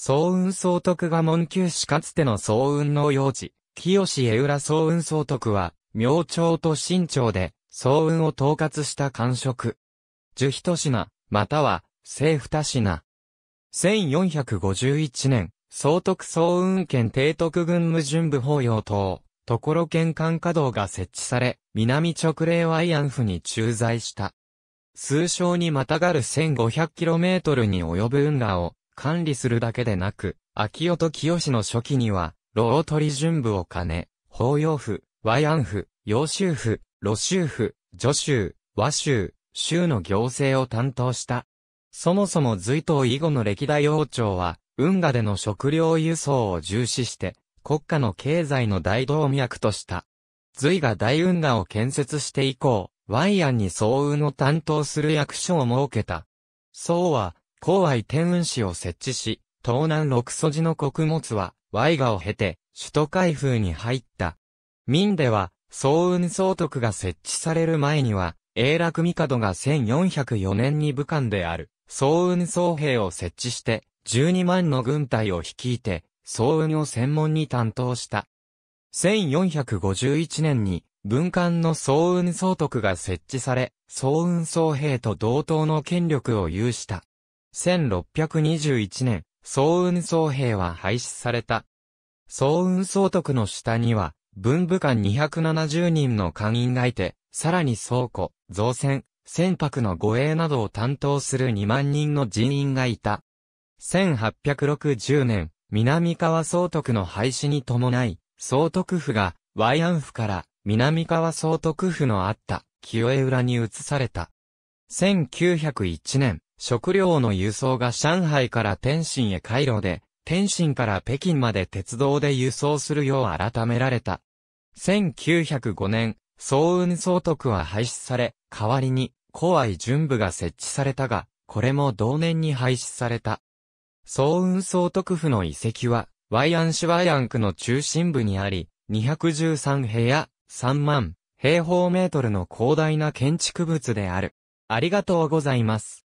総運総督が門旧市かつての総運の用事。清江浦総運総督は、明朝と新朝で、総運を統括した官職。樹一品、または、正二品。1451年、総督総運県提督軍務巡部法要等、ところ県管下道が設置され、南直令和慰安府に駐在した。通称にまたがる 1500km に及ぶ運河を、管理するだけでなく、秋と清の初期には、老取順部を兼ね、法要府、和安府、洋州府、露州府、助州、和州、州の行政を担当した。そもそも隋唐以後の歴代王朝は、運河での食料輸送を重視して、国家の経済の大動脈とした。隋が大運河を建設して以降、ワイアンに総運を担当する役所を設けた。宋は、高愛天雲市を設置し、東南六祖寺の穀物は、ワイガを経て、首都開封に入った。民では、総雲総督が設置される前には、永楽帝が1404年に武漢である、総雲総兵を設置して、12万の軍隊を率いて、総雲を専門に担当した。1451年に、文官の総雲総督が設置され、総雲総兵と同等の権力を有した。1621年、総運総兵は廃止された。総運総督の下には、文部官270人の官員がいて、さらに倉庫、造船、船舶の護衛などを担当する2万人の人員がいた。1860年、南川総督の廃止に伴い、総督府が、ア安府から南川総督府のあった清江浦に移された。1901年、食料の輸送が上海から天津へ回路で、天津から北京まで鉄道で輸送するよう改められた。1905年、総運総督は廃止され、代わりに、古愛準部が設置されたが、これも同年に廃止された。総運総督府の遺跡は、ワイアンシワイアン区の中心部にあり、213部屋、3万平方メートルの広大な建築物である。ありがとうございます。